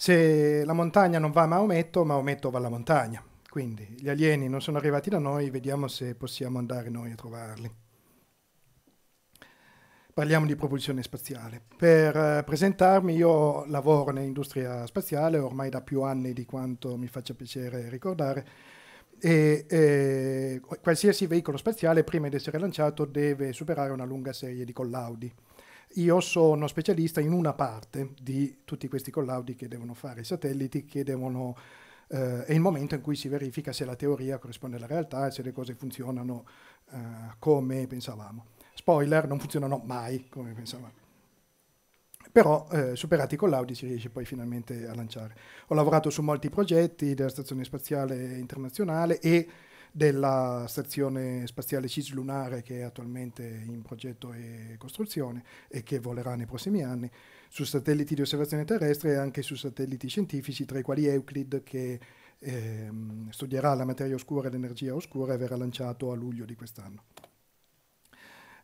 Se la montagna non va a Maometto, Maometto va alla montagna. Quindi gli alieni non sono arrivati da noi, vediamo se possiamo andare noi a trovarli. Parliamo di propulsione spaziale. Per eh, presentarmi, io lavoro nell'industria spaziale ormai da più anni di quanto mi faccia piacere ricordare. E, e, qualsiasi veicolo spaziale prima di essere lanciato deve superare una lunga serie di collaudi io sono specialista in una parte di tutti questi collaudi che devono fare i satelliti, che devono, eh, è il momento in cui si verifica se la teoria corrisponde alla realtà e se le cose funzionano eh, come pensavamo. Spoiler, non funzionano mai come pensavamo però eh, superati i collaudi si riesce poi finalmente a lanciare. Ho lavorato su molti progetti della Stazione Spaziale Internazionale e della stazione spaziale cislunare che è attualmente in progetto e costruzione e che volerà nei prossimi anni, su satelliti di osservazione terrestre e anche su satelliti scientifici, tra i quali Euclid che ehm, studierà la materia oscura e l'energia oscura e verrà lanciato a luglio di quest'anno.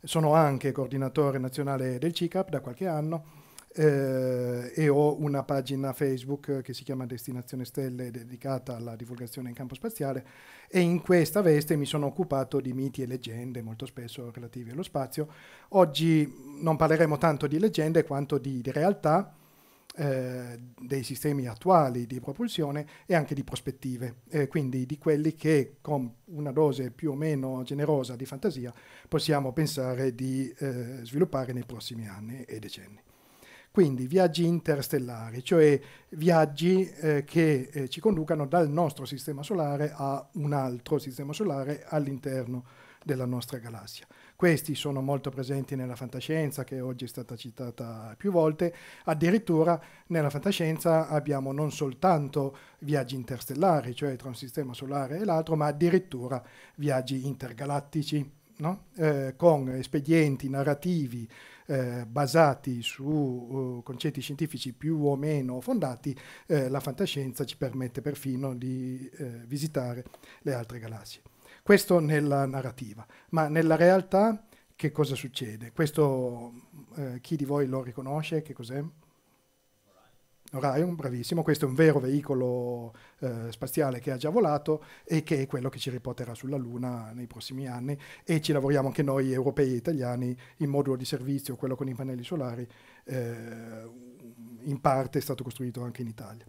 Sono anche coordinatore nazionale del CICAP da qualche anno eh, e ho una pagina Facebook che si chiama Destinazione Stelle dedicata alla divulgazione in campo spaziale e in questa veste mi sono occupato di miti e leggende molto spesso relativi allo spazio. Oggi non parleremo tanto di leggende quanto di, di realtà eh, dei sistemi attuali di propulsione e anche di prospettive, eh, quindi di quelli che con una dose più o meno generosa di fantasia possiamo pensare di eh, sviluppare nei prossimi anni e decenni. Quindi viaggi interstellari, cioè viaggi eh, che eh, ci conducano dal nostro sistema solare a un altro sistema solare all'interno della nostra galassia. Questi sono molto presenti nella fantascienza, che oggi è stata citata più volte. Addirittura nella fantascienza abbiamo non soltanto viaggi interstellari, cioè tra un sistema solare e l'altro, ma addirittura viaggi intergalattici no? eh, con espedienti narrativi eh, basati su uh, concetti scientifici più o meno fondati, eh, la fantascienza ci permette perfino di eh, visitare le altre galassie. Questo nella narrativa, ma nella realtà che cosa succede? Questo eh, chi di voi lo riconosce? Che cos'è? Orion, bravissimo, questo è un vero veicolo eh, spaziale che ha già volato e che è quello che ci riporterà sulla Luna nei prossimi anni e ci lavoriamo anche noi europei e italiani, il modulo di servizio, quello con i pannelli solari, eh, in parte è stato costruito anche in Italia.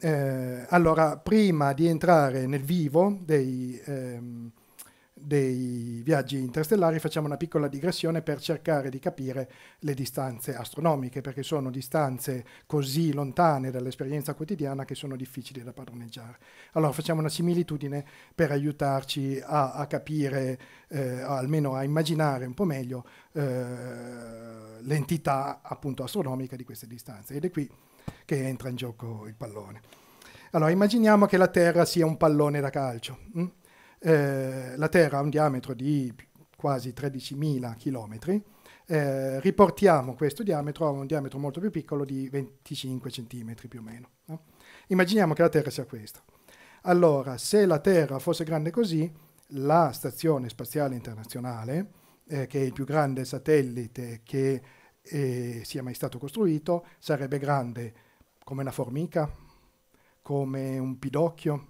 Eh, allora, prima di entrare nel vivo dei, ehm, dei viaggi interstellari facciamo una piccola digressione per cercare di capire le distanze astronomiche, perché sono distanze così lontane dall'esperienza quotidiana che sono difficili da padroneggiare. Allora facciamo una similitudine per aiutarci a, a capire, eh, almeno a immaginare un po' meglio eh, l'entità appunto astronomica di queste distanze ed è qui che entra in gioco il pallone. Allora immaginiamo che la Terra sia un pallone da calcio. Hm? Eh, la Terra ha un diametro di quasi 13.000 km, eh, riportiamo questo diametro a un diametro molto più piccolo di 25 cm più o meno. No? Immaginiamo che la Terra sia questa. Allora, se la Terra fosse grande così, la Stazione Spaziale Internazionale, eh, che è il più grande satellite che eh, sia mai stato costruito, sarebbe grande come una formica, come un pidocchio,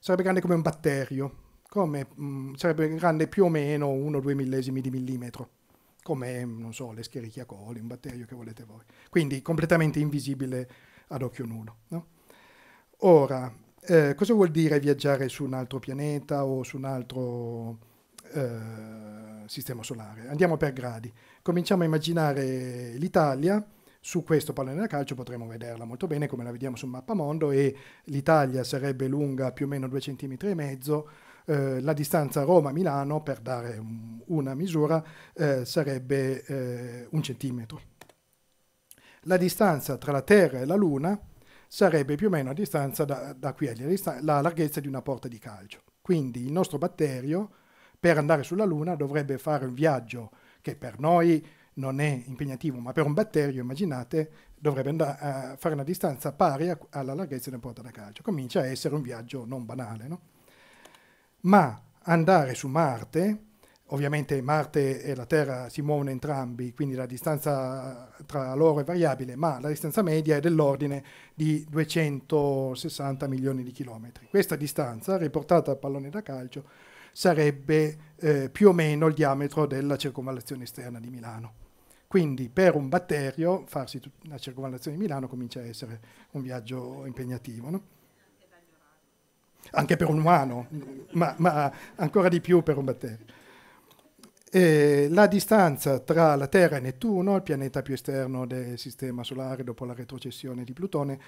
sarebbe grande come un batterio, come mh, mm, sarebbe grande più o meno 1-2 millesimi di millimetro, come, non so, l'escherichia coli, un batterio che volete voi. Quindi completamente invisibile ad occhio nudo. No? Ora, eh, cosa vuol dire viaggiare su un altro pianeta o su un altro eh, sistema solare? Andiamo per gradi. Cominciamo a immaginare l'Italia, su questo pallone da calcio potremmo vederla molto bene come la vediamo sul mappamondo e l'Italia sarebbe lunga più o meno 2,5 cm e mezzo, eh, la distanza Roma-Milano, per dare un, una misura, eh, sarebbe eh, un centimetro. La distanza tra la Terra e la Luna sarebbe più o meno la distanza da, da qui, la, la larghezza di una porta di calcio. Quindi il nostro batterio, per andare sulla Luna, dovrebbe fare un viaggio che per noi non è impegnativo, ma per un batterio, immaginate, dovrebbe andare a fare una distanza pari alla larghezza di una porta da calcio. Comincia a essere un viaggio non banale. No? ma andare su Marte, ovviamente Marte e la Terra si muovono entrambi, quindi la distanza tra loro è variabile, ma la distanza media è dell'ordine di 260 milioni di chilometri. Questa distanza, riportata al pallone da calcio, sarebbe eh, più o meno il diametro della circonvallazione esterna di Milano. Quindi per un batterio farsi la circonvallazione di Milano comincia a essere un viaggio impegnativo. No? anche per un umano, ma, ma ancora di più per un batterio. E la distanza tra la Terra e Nettuno, il pianeta più esterno del Sistema Solare dopo la retrocessione di Plutone,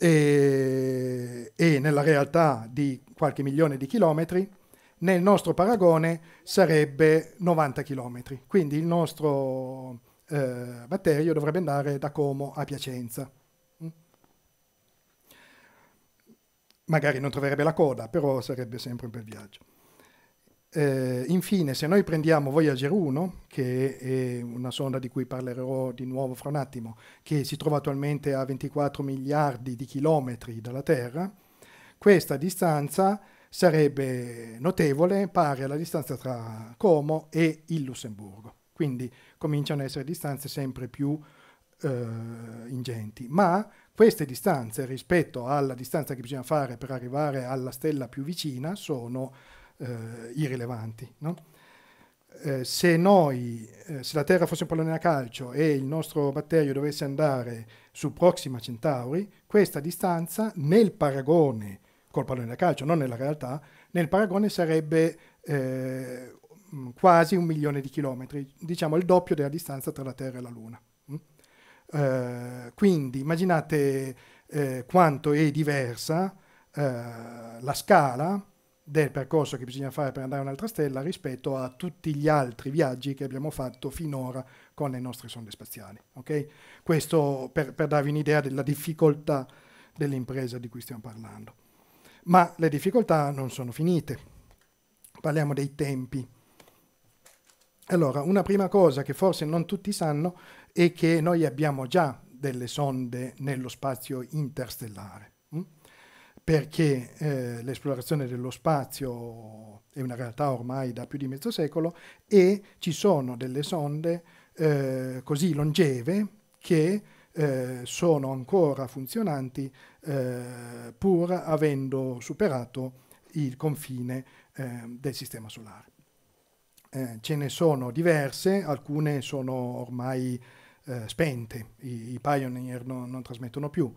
e, e nella realtà di qualche milione di chilometri, nel nostro paragone sarebbe 90 chilometri. Quindi il nostro eh, batterio dovrebbe andare da Como a Piacenza. magari non troverebbe la coda, però sarebbe sempre un bel viaggio. Eh, infine, se noi prendiamo Voyager 1, che è una sonda di cui parlerò di nuovo fra un attimo, che si trova attualmente a 24 miliardi di chilometri dalla Terra, questa distanza sarebbe notevole, pari alla distanza tra Como e il Lussemburgo. Quindi cominciano ad essere distanze sempre più eh, ingenti. Ma queste distanze rispetto alla distanza che bisogna fare per arrivare alla stella più vicina sono eh, irrilevanti. No? Eh, se, noi, eh, se la Terra fosse un pallone da calcio e il nostro batterio dovesse andare su Proxima Centauri, questa distanza nel paragone col pallone da calcio, non nella realtà, nel paragone sarebbe eh, quasi un milione di chilometri, diciamo il doppio della distanza tra la Terra e la Luna. Eh, quindi immaginate eh, quanto è diversa eh, la scala del percorso che bisogna fare per andare a un'altra stella rispetto a tutti gli altri viaggi che abbiamo fatto finora con le nostre sonde spaziali. Okay? Questo per, per darvi un'idea della difficoltà dell'impresa di cui stiamo parlando. Ma le difficoltà non sono finite. Parliamo dei tempi. Allora, una prima cosa che forse non tutti sanno e che noi abbiamo già delle sonde nello spazio interstellare, mm? perché eh, l'esplorazione dello spazio è una realtà ormai da più di mezzo secolo e ci sono delle sonde eh, così longeve che eh, sono ancora funzionanti eh, pur avendo superato il confine eh, del Sistema Solare. Eh, ce ne sono diverse, alcune sono ormai eh, spente, I, i Pioneer non, non trasmettono più,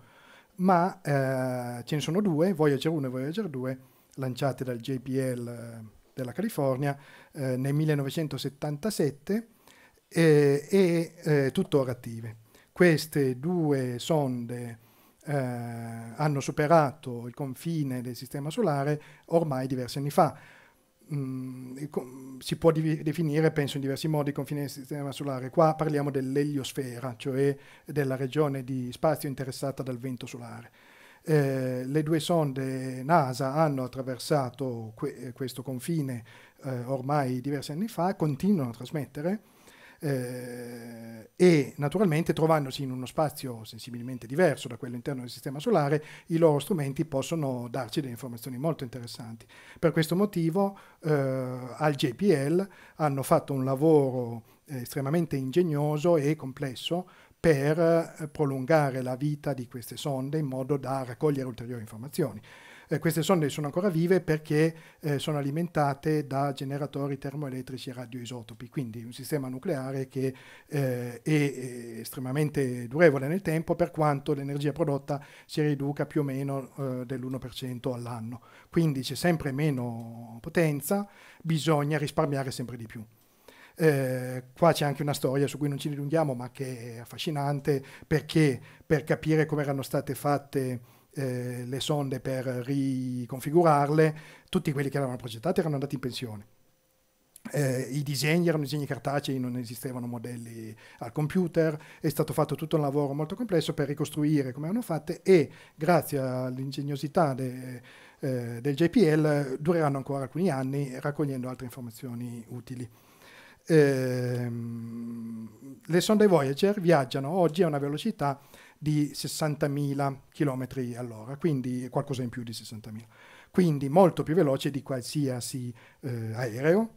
ma eh, ce ne sono due, Voyager 1 e Voyager 2, lanciate dal JPL eh, della California eh, nel 1977 eh, e eh, tuttora attive. Queste due sonde eh, hanno superato il confine del Sistema Solare ormai diversi anni fa. Mm, si può div- definire, penso, in diversi modi il confine del sistema solare. Qua parliamo dell'eliosfera, cioè della regione di spazio interessata dal vento solare. Eh, le due sonde NASA hanno attraversato que- questo confine eh, ormai diversi anni fa, continuano a trasmettere eh, e naturalmente trovandosi in uno spazio sensibilmente diverso da quello interno del sistema solare, i loro strumenti possono darci delle informazioni molto interessanti. Per questo motivo eh, al JPL hanno fatto un lavoro eh, estremamente ingegnoso e complesso per eh, prolungare la vita di queste sonde in modo da raccogliere ulteriori informazioni. Eh, queste sonde sono ancora vive perché eh, sono alimentate da generatori termoelettrici e radioisotopi, quindi un sistema nucleare che eh, è eh, estremamente durevole nel tempo per quanto l'energia prodotta si riduca più o meno eh, dell'1% all'anno. Quindi c'è sempre meno potenza, bisogna risparmiare sempre di più. Eh, qua c'è anche una storia su cui non ci dilunghiamo, ma che è affascinante perché per capire come erano state fatte eh, le sonde per riconfigurarle, tutti quelli che erano progettati erano andati in pensione. Eh, I disegni erano disegni cartacei, non esistevano modelli al computer, è stato fatto tutto un lavoro molto complesso per ricostruire come erano fatte e grazie all'ingegnosità de, eh, del JPL dureranno ancora alcuni anni raccogliendo altre informazioni utili. Eh, le sonde Voyager viaggiano oggi a una velocità di 60.000 km all'ora, quindi qualcosa in più di 60.000. Quindi molto più veloce di qualsiasi eh, aereo,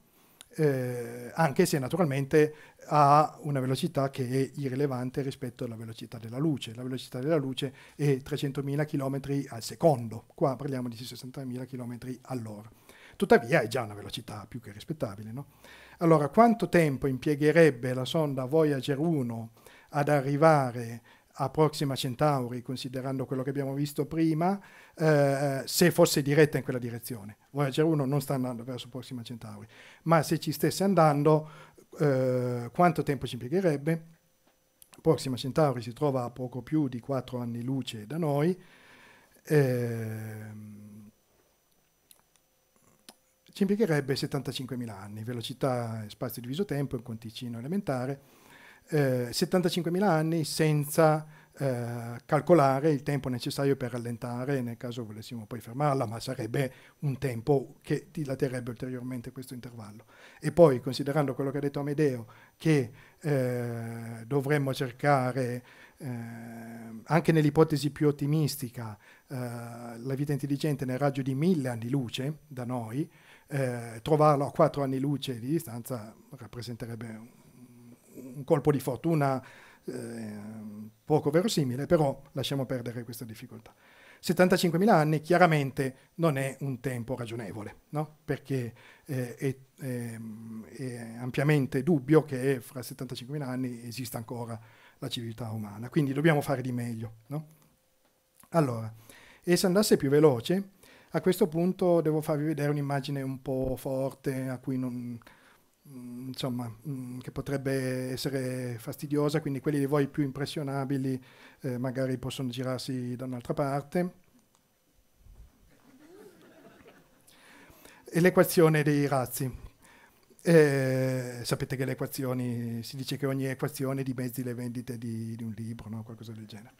eh, anche se naturalmente ha una velocità che è irrilevante rispetto alla velocità della luce. La velocità della luce è 300.000 km al secondo, qua parliamo di 60.000 km all'ora. Tuttavia è già una velocità più che rispettabile. No? Allora, quanto tempo impiegherebbe la sonda Voyager 1 ad arrivare a Proxima Centauri, considerando quello che abbiamo visto prima, eh, eh se fosse diretta in quella direzione. Voyager 1 non sta andando verso Proxima Centauri, ma se ci stesse andando, eh, quanto tempo ci impiegherebbe? Proxima Centauri si trova a poco più di 4 anni luce da noi. Eh, ci impiegherebbe 75.000 anni, velocità spazio diviso tempo, in conticino elementare eh, 75.000 anni senza eh, calcolare il tempo necessario per rallentare nel caso volessimo poi fermarla, ma sarebbe un tempo che dilaterebbe ulteriormente questo intervallo. E poi, considerando quello che ha detto Amedeo, che eh, dovremmo cercare eh, anche nell'ipotesi più ottimistica eh, la vita intelligente nel raggio di mille anni luce da noi, eh, trovarlo a quattro anni luce di distanza rappresenterebbe un un colpo di fortuna eh, poco verosimile, però lasciamo perdere questa difficoltà. 75.000 anni chiaramente non è un tempo ragionevole, no? perché eh, è, è, ehm, è, ampiamente dubbio che fra 75.000 anni esista ancora la civiltà umana, quindi dobbiamo fare di meglio. No? Allora, e se andasse più veloce, a questo punto devo farvi vedere un'immagine un po' forte a cui non, Mm, insomma, mm, che potrebbe essere fastidiosa, quindi quelli di voi più impressionabili eh, magari possono girarsi da un'altra parte. E l'equazione dei razzi. Eh, sapete che le equazioni, si dice che ogni equazione dimezzi le vendite di, di un libro, no? qualcosa del genere.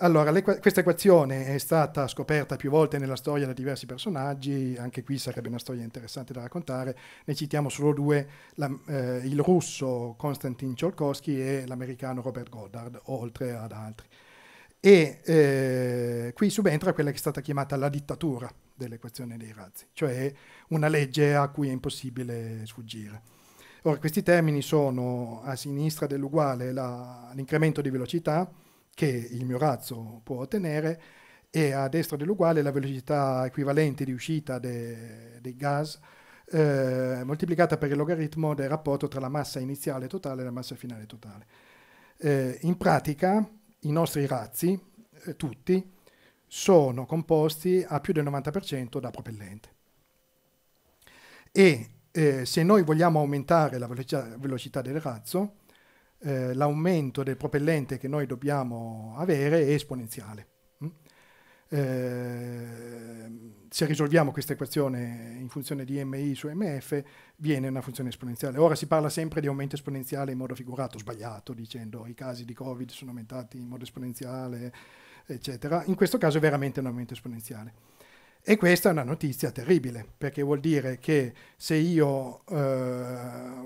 Allora, questa equazione è stata scoperta più volte nella storia da diversi personaggi, anche qui sarebbe una storia interessante da raccontare, ne citiamo solo due, la, eh, il russo Konstantin Tcholkovsky e l'americano Robert Goddard, oltre ad altri. E eh, qui subentra quella che è stata chiamata la dittatura dell'equazione dei razzi, cioè una legge a cui è impossibile sfuggire. Ora, questi termini sono a sinistra dell'uguale l'incremento di velocità, che il mio razzo può ottenere e a destra dell'uguale la velocità equivalente di uscita dei de gas eh, moltiplicata per il logaritmo del rapporto tra la massa iniziale totale e la massa finale totale. Eh, in pratica i nostri razzi, eh, tutti, sono composti a più del 90% da propellente. E eh, se noi vogliamo aumentare la velocità, velocità del razzo, eh, l'aumento del propellente che noi dobbiamo avere è esponenziale. Mm? Eh, se risolviamo questa equazione in funzione di MI su MF viene una funzione esponenziale. Ora si parla sempre di aumento esponenziale in modo figurato, sbagliato, dicendo i casi di Covid sono aumentati in modo esponenziale, eccetera. In questo caso è veramente un aumento esponenziale. E questa è una notizia terribile, perché vuol dire che se io eh,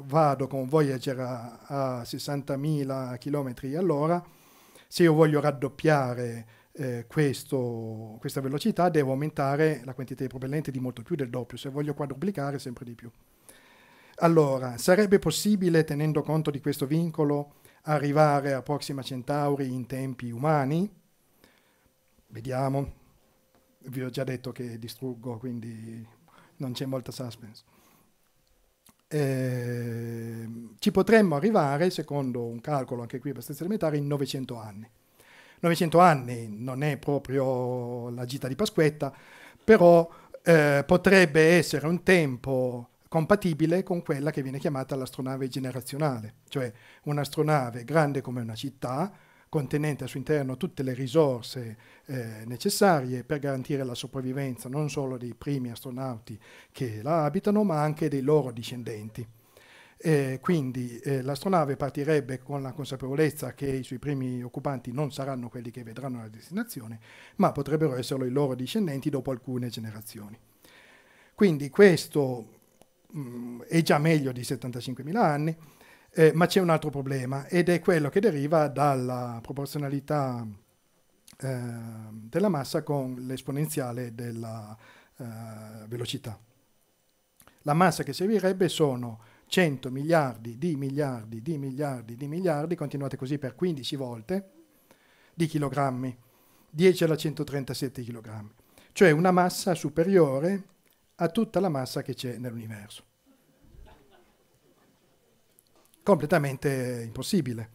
vado con Voyager a, a 60.000 km all'ora, se io voglio raddoppiare eh, questo, questa velocità, devo aumentare la quantità di propellente di molto più del doppio, se voglio quadruplicare sempre di più. Allora, sarebbe possibile, tenendo conto di questo vincolo, arrivare a Proxima Centauri in tempi umani? Vediamo, vi ho già detto che distruggo, quindi non c'è molta suspense. Eh, ci potremmo arrivare, secondo un calcolo anche qui abbastanza elementare, in 900 anni. 900 anni non è proprio la gita di Pasquetta, però eh, potrebbe essere un tempo compatibile con quella che viene chiamata l'astronave generazionale, cioè un'astronave grande come una città, contenente al suo interno tutte le risorse eh, necessarie per garantire la sopravvivenza non solo dei primi astronauti che la abitano, ma anche dei loro discendenti. Eh, quindi eh, l'astronave partirebbe con la consapevolezza che i suoi primi occupanti non saranno quelli che vedranno la destinazione, ma potrebbero esserlo i loro discendenti dopo alcune generazioni. Quindi questo mh, mm, è già meglio di 75.000 anni, eh, ma c'è un altro problema ed è quello che deriva dalla proporzionalità eh, della massa con l'esponenziale della eh, velocità. La massa che servirebbe sono 100 miliardi di miliardi di miliardi di miliardi, continuate così per 15 volte, di chilogrammi, 10 alla 137 chilogrammi, cioè una massa superiore a tutta la massa che c'è nell'universo completamente impossibile.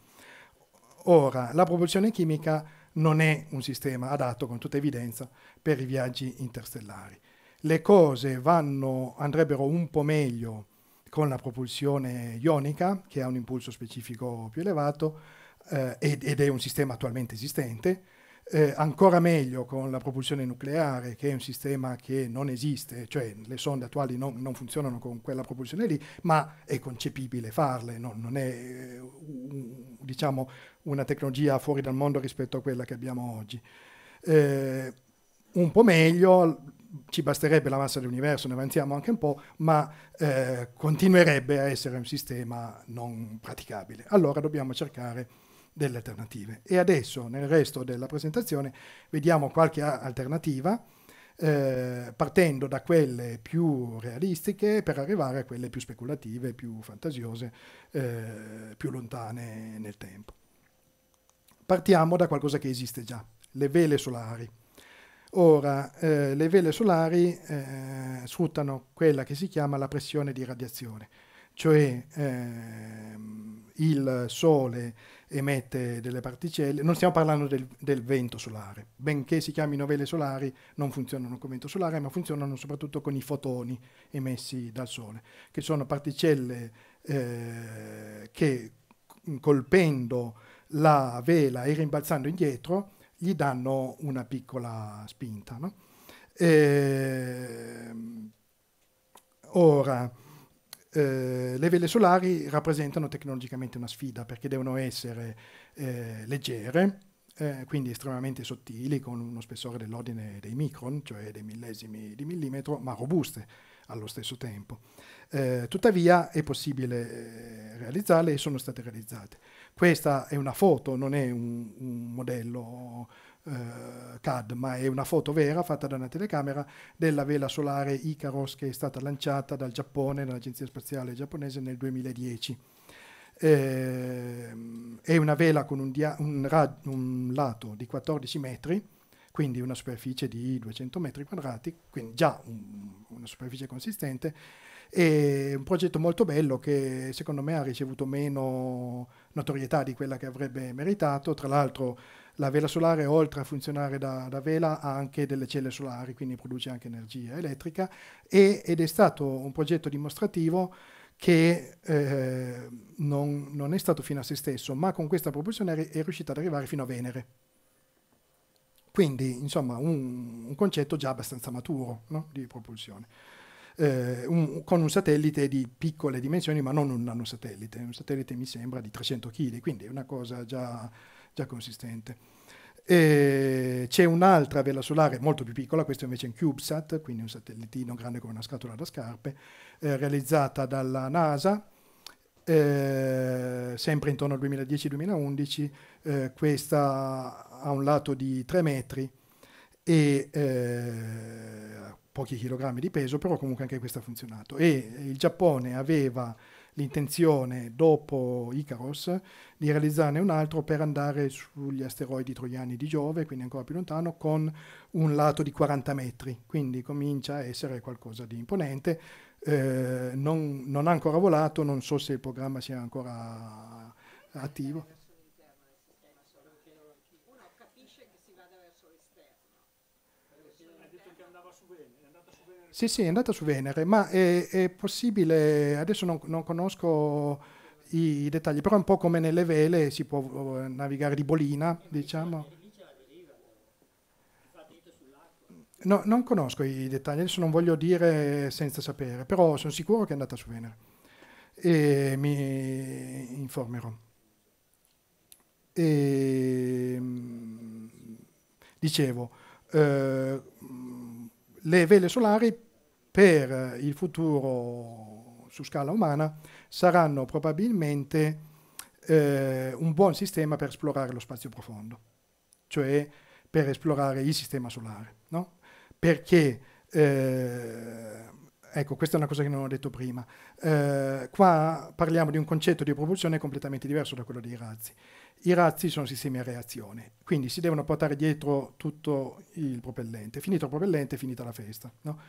Ora, la propulsione chimica non è un sistema adatto con tutta evidenza per i viaggi interstellari. Le cose vanno, andrebbero un po' meglio con la propulsione ionica, che ha un impulso specifico più elevato, eh, ed, ed, è un sistema attualmente esistente, eh, ancora meglio con la propulsione nucleare, che è un sistema che non esiste, cioè le sonde attuali non, non funzionano con quella propulsione lì, ma è concepibile farle, no? non è eh, un, diciamo, una tecnologia fuori dal mondo rispetto a quella che abbiamo oggi. Eh, un po' meglio, ci basterebbe la massa dell'universo, ne avanziamo anche un po', ma eh, continuerebbe a essere un sistema non praticabile. Allora dobbiamo cercare delle alternative. E adesso nel resto della presentazione vediamo qualche alternativa eh, partendo da quelle più realistiche per arrivare a quelle più speculative, più fantasiose, eh, più lontane nel tempo. Partiamo da qualcosa che esiste già, le vele solari. Ora, eh, le vele solari eh, sfruttano quella che si chiama la pressione di radiazione, cioè ehm, il Sole emette delle particelle, non stiamo parlando del, del, vento solare, benché si chiamino vele solari, non funzionano con vento solare, ma funzionano soprattutto con i fotoni emessi dal Sole, che sono particelle eh, che colpendo la vela e rimbalzando indietro gli danno una piccola spinta. No? E, ehm, ora, eh, le vele solari rappresentano tecnologicamente una sfida perché devono essere eh, leggere, eh, quindi estremamente sottili, con uno spessore dell'ordine dei micron, cioè dei millesimi di millimetro, ma robuste allo stesso tempo. Eh, tuttavia è possibile eh, realizzarle e sono state realizzate. Questa è una foto, non è un, un modello CAD, ma è una foto vera fatta da una telecamera della vela solare Icaros che è stata lanciata dal Giappone, dall'Agenzia Spaziale Giapponese nel 2010. Eh, è una vela con un, dia- un, rad- un lato di 14 metri, quindi una superficie di 200 metri quadrati, quindi già un, una superficie consistente. È un progetto molto bello che secondo me ha ricevuto meno notorietà di quella che avrebbe meritato. Tra l'altro la vela solare, oltre a funzionare da, da vela, ha anche delle celle solari, quindi produce anche energia elettrica e, ed è stato un progetto dimostrativo che eh, non, non, è stato fino a se stesso, ma con questa propulsione è riuscita ad arrivare fino a Venere. Quindi, insomma, un, un concetto già abbastanza maturo no? di propulsione. Eh, un, con un satellite di piccole dimensioni, ma non un nanosatellite. Un satellite mi sembra di 300 kg, quindi è una cosa già già consistente. E c'è un'altra vela solare molto più piccola, questa invece è un CubeSat, quindi un satellitino grande come una scatola da scarpe, eh, realizzata dalla NASA, eh, sempre intorno al 2010-2011. Eh, questa ha un lato di 3 metri e eh, pochi chilogrammi di peso, però comunque anche questa ha funzionato. E il Giappone aveva l'intenzione, dopo Icaros, di realizzarne un altro per andare sugli asteroidi troiani di Giove, quindi ancora più lontano, con un lato di 40 metri. Quindi comincia a essere qualcosa di imponente. Eh, non, non ha ancora volato, non so se il programma sia ancora attivo. Sì, sì, è andata su Venere, ma è, è possibile, adesso non, non conosco i, i dettagli, però è un po' come nelle vele, si può eh, navigare di bolina, diciamo. No, non conosco i dettagli, adesso non voglio dire senza sapere, però sono sicuro che è andata su Venere e mi informerò. E, ehm, dicevo, eh, le vele solari per il futuro su scala umana saranno probabilmente eh, un buon sistema per esplorare lo spazio profondo, cioè per esplorare il sistema solare. No? Perché, eh, ecco, questa è una cosa che non ho detto prima, eh, qua parliamo di un concetto di propulsione completamente diverso da quello dei razzi. I razzi sono sistemi a reazione, quindi si devono portare dietro tutto il propellente. Finito il propellente, finita la festa. No?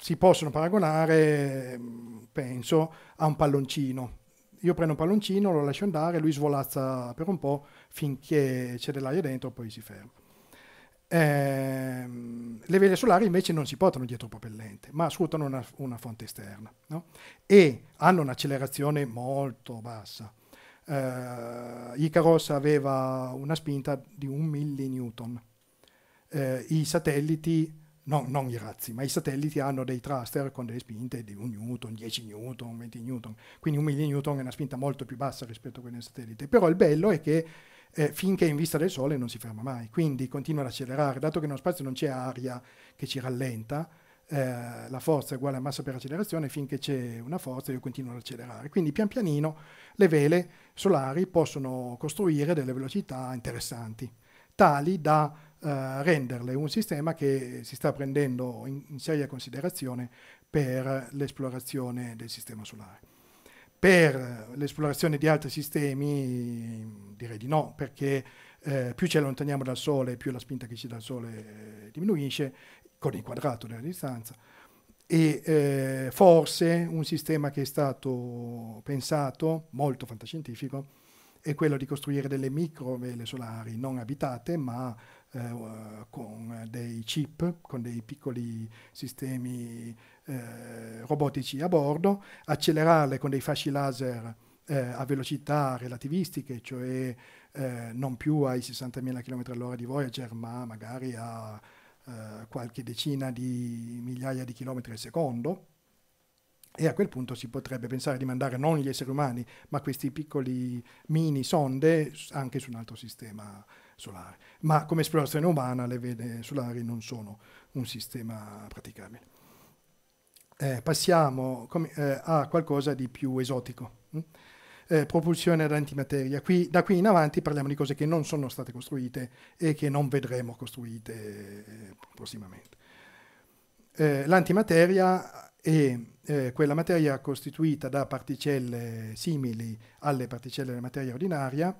si possono paragonare, mm, penso, a un palloncino. Io prendo un palloncino, lo lascio andare, lui svolazza per un po' finché c'è dell'aria dentro, poi si ferma. Eh, le vele solari invece non si portano dietro propellente, ma sfruttano una, una fonte esterna no? e hanno un'accelerazione molto bassa. Eh, Icaros aveva una spinta di un millinewton. Eh, I satelliti no, non i razzi, ma i satelliti hanno dei thruster con delle spinte di 1 newton, 10 newton, 20 newton, quindi 1 millinewton è una spinta molto più bassa rispetto a quella dei satelliti. Però il bello è che eh, finché è in vista del Sole non si ferma mai, quindi continua ad accelerare, dato che nello spazio non c'è aria che ci rallenta, eh, la forza è uguale a massa per accelerazione, finché c'è una forza io continuo ad accelerare. Quindi pian pianino le vele solari possono costruire delle velocità interessanti, tali da eh, renderle un sistema che si sta prendendo in, in seria considerazione per l'esplorazione del sistema solare. Per l'esplorazione di altri sistemi direi di no, perché eh, più ci allontaniamo dal Sole, più la spinta che ci dà il Sole eh, diminuisce, con il quadrato della distanza. E eh, forse un sistema che è stato pensato, molto fantascientifico, è quello di costruire delle microvele solari non abitate, ma eh, con dei chip, con dei piccoli sistemi eh, robotici a bordo, accelerarle con dei fasci laser eh, a velocità relativistiche, cioè eh, non più ai 60.000 km all'ora di Voyager, ma magari a eh, qualche decina di migliaia di chilometri al secondo. E a quel punto si potrebbe pensare di mandare non gli esseri umani, ma questi piccoli mini sonde anche su un altro sistema solari, ma come esplorazione umana le vene solari non sono un sistema praticabile. Eh, passiamo eh, a qualcosa di più esotico. Mm? Eh, propulsione ad antimateria. Qui, da qui in avanti parliamo di cose che non sono state costruite e che non vedremo costruite eh, prossimamente. Eh, l'antimateria è eh, quella materia costituita da particelle simili alle particelle della materia ordinaria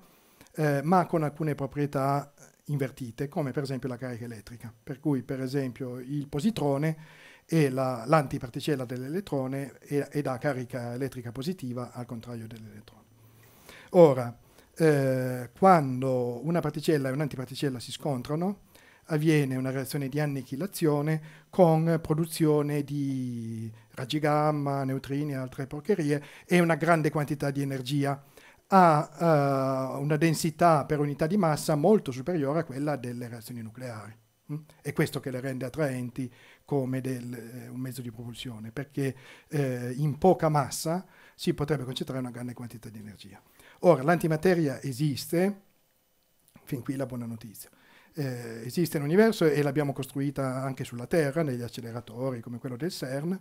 eh, ma con alcune proprietà invertite, come per esempio la carica elettrica. Per cui, per esempio, il positrone è la, l'antiparticella dell'elettrone e dà carica elettrica positiva al contrario dell'elettrone. Ora, eh, quando una particella e un'antiparticella si scontrano, avviene una reazione di annichilazione con produzione di raggi gamma, neutrini e altre porcherie e una grande quantità di energia ha uh, una densità per unità di massa molto superiore a quella delle reazioni nucleari. Mm? È questo che le rende attraenti come del, eh, un mezzo di propulsione, perché eh, in poca massa si potrebbe concentrare una grande quantità di energia. Ora, l'antimateria esiste, fin qui la buona notizia. Eh, esiste nell'universo e l'abbiamo costruita anche sulla Terra, negli acceleratori come quello del CERN,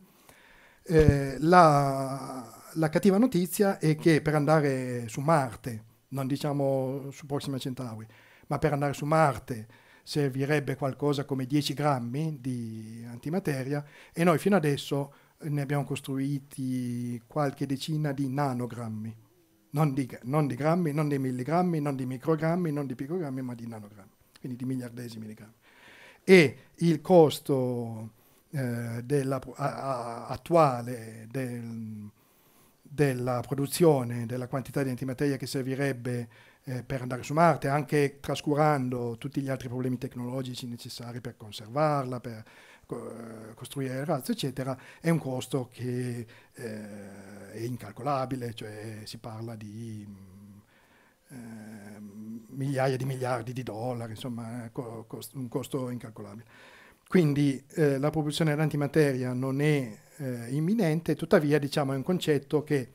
eh, la, la, cattiva notizia è che per andare su Marte, non diciamo su Proxima Centauri, ma per andare su Marte servirebbe qualcosa come 10 grammi di antimateria e noi fino adesso ne abbiamo costruiti qualche decina di nanogrammi, non di, non di grammi, non di milligrammi, non di microgrammi, non di picogrammi, ma di nanogrammi, quindi di miliardesimi di grammi. E il costo eh, della, a, attuale del, della produzione, della quantità di antimateria che servirebbe eh, per andare su Marte, anche trascurando tutti gli altri problemi tecnologici necessari per conservarla, per co costruire il razzo, eccetera, è un costo che eh, è incalcolabile, cioè si parla di eh, migliaia di miliardi di dollari, insomma un costo incalcolabile. Quindi eh, la propulsione all'antimateria non è eh, imminente, tuttavia diciamo, è un concetto che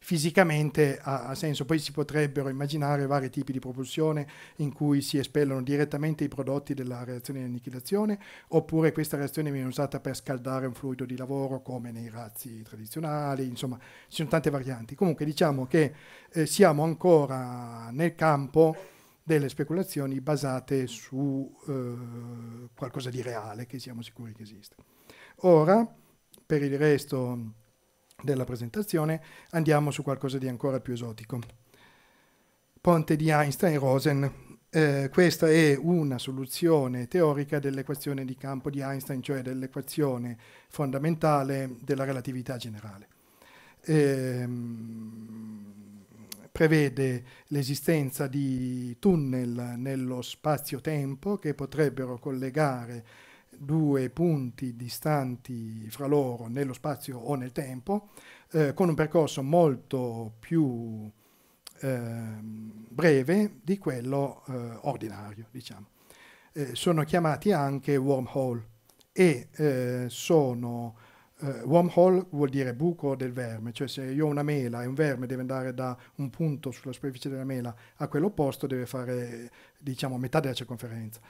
fisicamente ha, ha, senso. Poi si potrebbero immaginare vari tipi di propulsione in cui si espellono direttamente i prodotti della reazione di annichilazione, oppure questa reazione viene usata per scaldare un fluido di lavoro come nei razzi tradizionali, insomma ci sono tante varianti. Comunque diciamo che eh, siamo ancora nel campo delle speculazioni basate su eh, qualcosa di reale che siamo sicuri che esista. Ora, per il resto della presentazione, andiamo su qualcosa di ancora più esotico. Ponte di Einstein-Rosen. Eh, questa è una soluzione teorica dell'equazione di campo di Einstein, cioè dell'equazione fondamentale della relatività generale. Ehm, prevede l'esistenza di tunnel nello spazio-tempo che potrebbero collegare due punti distanti fra loro nello spazio o nel tempo, eh, con un percorso molto più eh, breve di quello eh, ordinario, diciamo. Eh, sono chiamati anche wormhole e eh, sono eh, wormhole vuol dire buco del verme, cioè se io ho una mela e un verme deve andare da un punto sulla superficie della mela a quello opposto deve fare diciamo metà della circonferenza.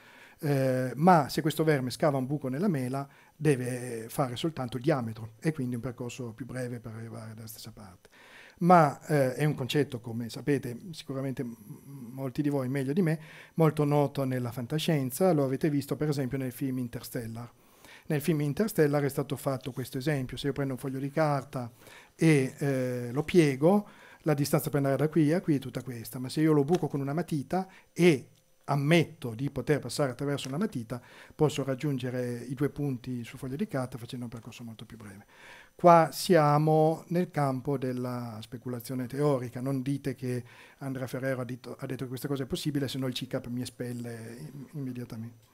Eh, ma se questo verme scava un buco nella mela deve fare soltanto il diametro e quindi un percorso più breve per arrivare dalla stessa parte. Ma eh, è un concetto, come sapete sicuramente molti di voi meglio di me, molto noto nella fantascienza, lo avete visto per esempio nel film Interstellar. Nel film Interstellar è stato fatto questo esempio, se io prendo un foglio di carta e eh, lo piego, la distanza per andare da qui a qui è tutta questa, ma se io lo buco con una matita e ammetto di poter passare attraverso una matita, posso raggiungere i due punti sul foglio di carta facendo un percorso molto più breve. Qua siamo nel campo della speculazione teorica, non dite che Andrea Ferrero ha detto, ha detto che questa cosa è possibile, se no il CICAP mi espelle immediatamente.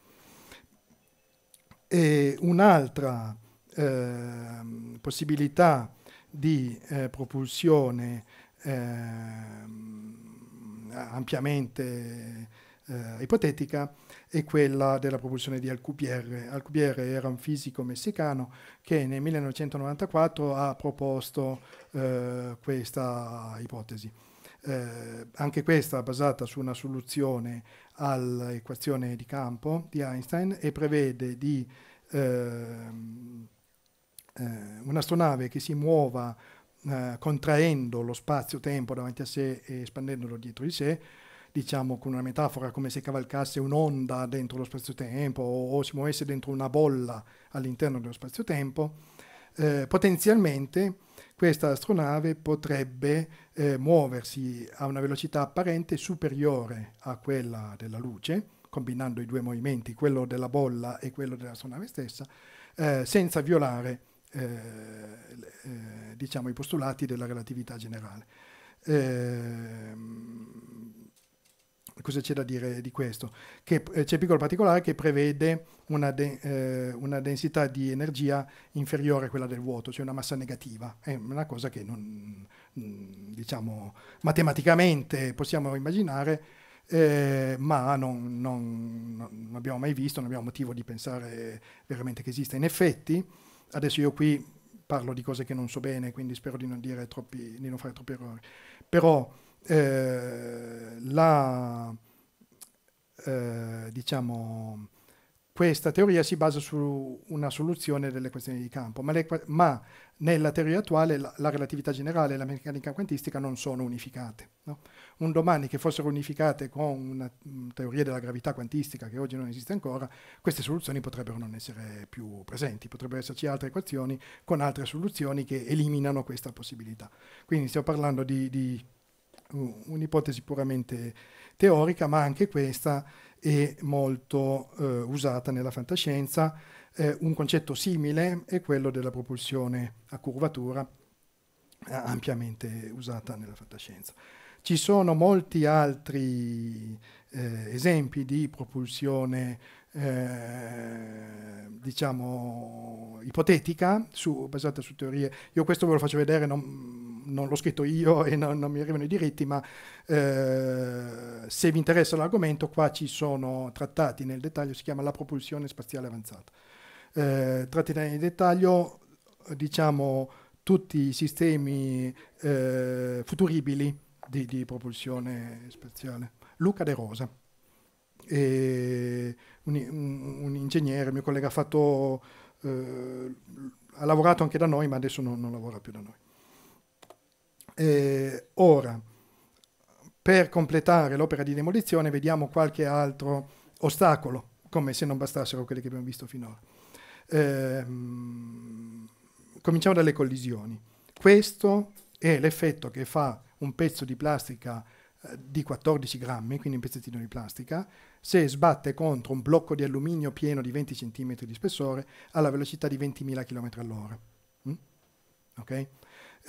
E un'altra eh, possibilità di eh, propulsione ehm, ampiamente eh, ipotetica è quella della propulsione di Alcubierre. Alcubierre era un fisico messicano che nel 1994 ha proposto eh, questa ipotesi. Eh, anche questa basata su una soluzione all'equazione di campo di Einstein e prevede di ehm, eh, un'astronave che si muova eh, contraendo lo spazio-tempo davanti a sé e espandendolo dietro di sé, diciamo con una metafora come se cavalcasse un'onda dentro lo spazio-tempo o, o si muovesse dentro una bolla all'interno dello spazio-tempo, eh, potenzialmente questa astronave potrebbe eh, muoversi a una velocità apparente superiore a quella della luce, combinando i due movimenti, quello della bolla e quello dell'astronave stessa, eh, senza violare eh, eh, diciamo, i postulati della relatività generale. Ehm, cosa c'è da dire di questo? Che eh, c'è piccolo particolare che prevede una, de- eh, una, densità di energia inferiore a quella del vuoto, cioè una massa negativa. È una cosa che non, mm, diciamo, matematicamente possiamo immaginare, eh, ma non, non, non, abbiamo mai visto, non abbiamo motivo di pensare veramente che esista. In effetti, adesso io qui parlo di cose che non so bene, quindi spero di non, dire troppi, di non fare troppi errori, però eh, la, eh, diciamo, questa teoria si basa su una soluzione delle questioni di campo, ma, le, ma nella teoria attuale la, la, relatività generale e la meccanica quantistica non sono unificate. No? Un domani che fossero unificate con una mm, teoria della gravità quantistica che oggi non esiste ancora, queste soluzioni potrebbero non essere più presenti, potrebbero esserci altre equazioni con altre soluzioni che eliminano questa possibilità. Quindi stiamo parlando di, di un'ipotesi puramente teorica, ma anche questa è molto eh, usata nella fantascienza. Eh, un concetto simile è quello della propulsione a curvatura, eh, ampiamente usata nella fantascienza. Ci sono molti altri eh, esempi di propulsione, eh, diciamo, ipotetica, su, basata su teorie. Io questo ve lo faccio vedere, non, non l'ho scritto io e non, non mi arrivano i diritti, ma eh, se vi interessa l'argomento, qua ci sono trattati nel dettaglio, si chiama la propulsione spaziale avanzata. Eh, trattati nel dettaglio, diciamo, tutti i sistemi eh, futuribili di, di, propulsione spaziale. Luca De Rosa, un, un, un, ingegnere, mio collega ha fatto... Eh, ha lavorato anche da noi, ma adesso non, non lavora più da noi. Eh, ora, per completare l'opera di demolizione vediamo qualche altro ostacolo, come se non bastassero quelli che abbiamo visto finora. Eh, cominciamo dalle collisioni. Questo è l'effetto che fa un pezzo di plastica eh, di 14 grammi, quindi un pezzettino di plastica, se sbatte contro un blocco di alluminio pieno di 20 cm di spessore alla velocità di 20.000 km all'ora. Mm? Okay?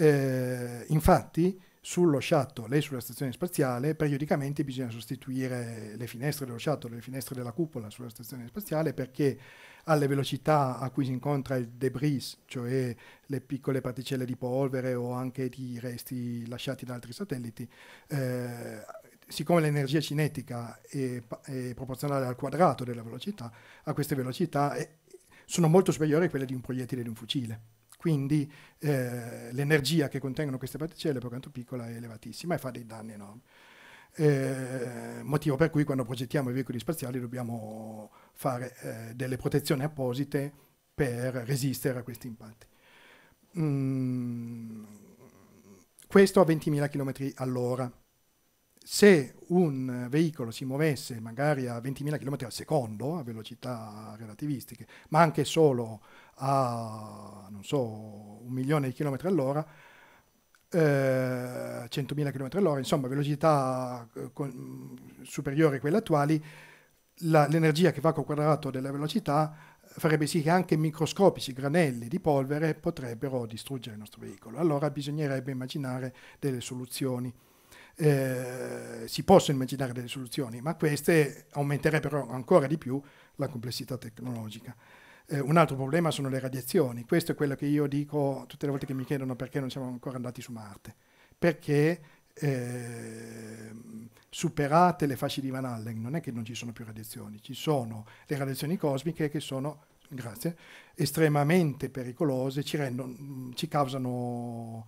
Eh, infatti, sullo shuttle e sulla stazione spaziale periodicamente bisogna sostituire le finestre dello shuttle, e le finestre della cupola sulla stazione spaziale perché alle velocità a cui si incontra il debris, cioè le piccole particelle di polvere o anche di resti lasciati da altri satelliti, eh, siccome l'energia cinetica è, è, proporzionale al quadrato della velocità, a queste velocità è, eh, sono molto superiori a quelle di un proiettile di un fucile. Quindi eh, l'energia che contengono queste particelle, per quanto piccola, è elevatissima e fa dei danni enormi. Eh, motivo per cui quando progettiamo i veicoli spaziali dobbiamo fare eh, delle protezioni apposite per resistere a questi impatti. Mm, questo a 20.000 km all'ora. Se un veicolo si muovesse magari a 20.000 km al secondo, a velocità relativistiche, ma anche solo a, non so, un milione di chilometri all'ora, eh, 100.000 chilometri all'ora, insomma velocità eh, con, superiori a quelle attuali, la, l'energia che va col quadrato della velocità eh, farebbe sì che anche microscopici granelli di polvere potrebbero distruggere il nostro veicolo. Allora bisognerebbe immaginare delle soluzioni. Eh, si possono immaginare delle soluzioni, ma queste aumenterebbero ancora di più la complessità tecnologica. Eh, un altro problema sono le radiazioni. Questo è quello che io dico tutte le volte che mi chiedono perché non siamo ancora andati su Marte. Perché eh, superate le fasce di Van Allen, non è che non ci sono più radiazioni, ci sono le radiazioni cosmiche che sono grazie, estremamente pericolose, ci, rendono, ci causano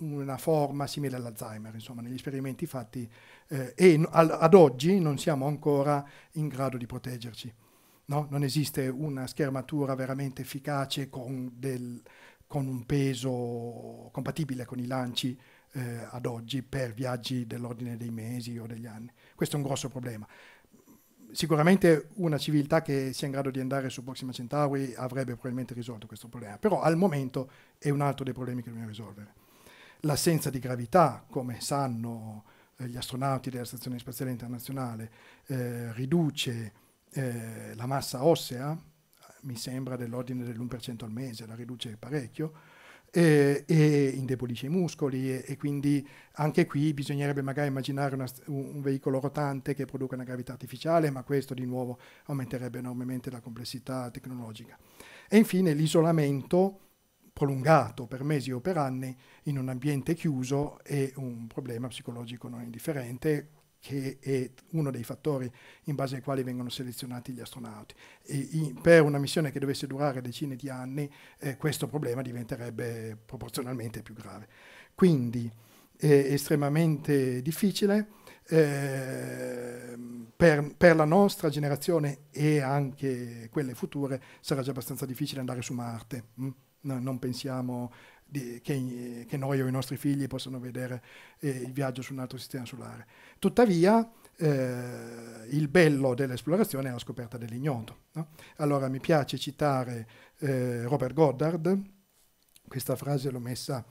una forma simile all'Alzheimer, insomma, negli esperimenti fatti eh, e ad oggi non siamo ancora in grado di proteggerci. No? Non esiste una schermatura veramente efficace con, del, con un peso compatibile con i lanci eh, ad oggi per viaggi dell'ordine dei mesi o degli anni. Questo è un grosso problema. Sicuramente una civiltà che sia in grado di andare su Proxima Centauri avrebbe probabilmente risolto questo problema, però al momento è un altro dei problemi che dobbiamo risolvere. L'assenza di gravità, come sanno eh, gli astronauti della Stazione Spaziale Internazionale, eh, riduce eh, la massa ossea, mi sembra dell'ordine dell'1% al mese, la riduce parecchio, e, e indebolisce i muscoli e, e, quindi anche qui bisognerebbe magari immaginare una, un, veicolo rotante che produca una gravità artificiale, ma questo di nuovo aumenterebbe enormemente la complessità tecnologica. E infine l'isolamento prolungato per mesi o per anni in un ambiente chiuso è un problema psicologico non indifferente che è uno dei fattori in base ai quali vengono selezionati gli astronauti. In, per una missione che dovesse durare decine di anni, eh, questo problema diventerebbe proporzionalmente più grave. Quindi è estremamente difficile. Eh, per, per, la nostra generazione e anche quelle future sarà già abbastanza difficile andare su Marte. Mm? No, non pensiamo di, che, che, noi o i nostri figli possano vedere eh, il viaggio su un altro sistema solare. Tuttavia, eh, il bello dell'esplorazione è la scoperta dell'ignoto. No? Allora mi piace citare eh, Robert Goddard, questa frase l'ho messa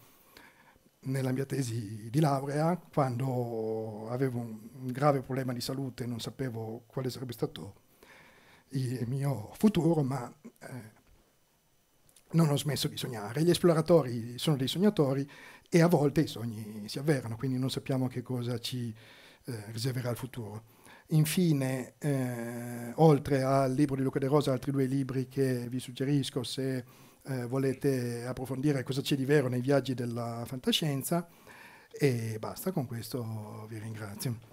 nella mia tesi di laurea, quando avevo un grave problema di salute e non sapevo quale sarebbe stato il mio futuro, ma eh, non ho smesso di sognare. Gli esploratori sono dei sognatori e a volte i sogni si avverano, quindi non sappiamo che cosa ci eh, riserverà il futuro. Infine, eh, oltre al libro di Luca De Rosa, altri due libri che vi suggerisco se eh, volete approfondire cosa c'è di vero nei viaggi della fantascienza. E basta, con questo vi ringrazio.